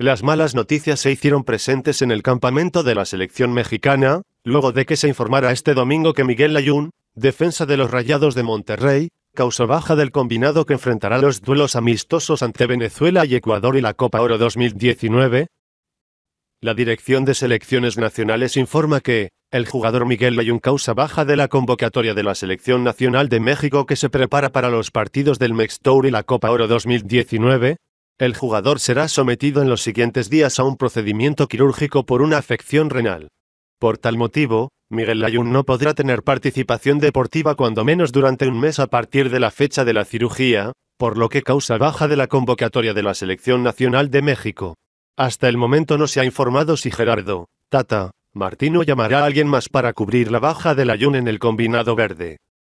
Las malas noticias se hicieron presentes en el campamento de la selección mexicana, luego de que se informara este domingo que Miguel Layún, defensa de los Rayados de Monterrey, causó baja del combinado que enfrentará los duelos amistosos ante Venezuela y Ecuador y la Copa Oro 2019. La Dirección de Selecciones Nacionales informa que, el jugador Miguel Layún causa baja de la convocatoria de la Selección Nacional de México que se prepara para los partidos del Mex Tour y la Copa Oro 2019, el jugador será sometido en los siguientes días a un procedimiento quirúrgico por una afección renal. Por tal motivo, Miguel Layún no podrá tener participación deportiva cuando menos durante un mes a partir de la fecha de la cirugía, por lo que causa baja de la convocatoria de la Selección Nacional de México. Hasta el momento no se ha informado si Gerardo, Tata, Martino llamará a alguien más para cubrir la baja del Layún en el combinado verde.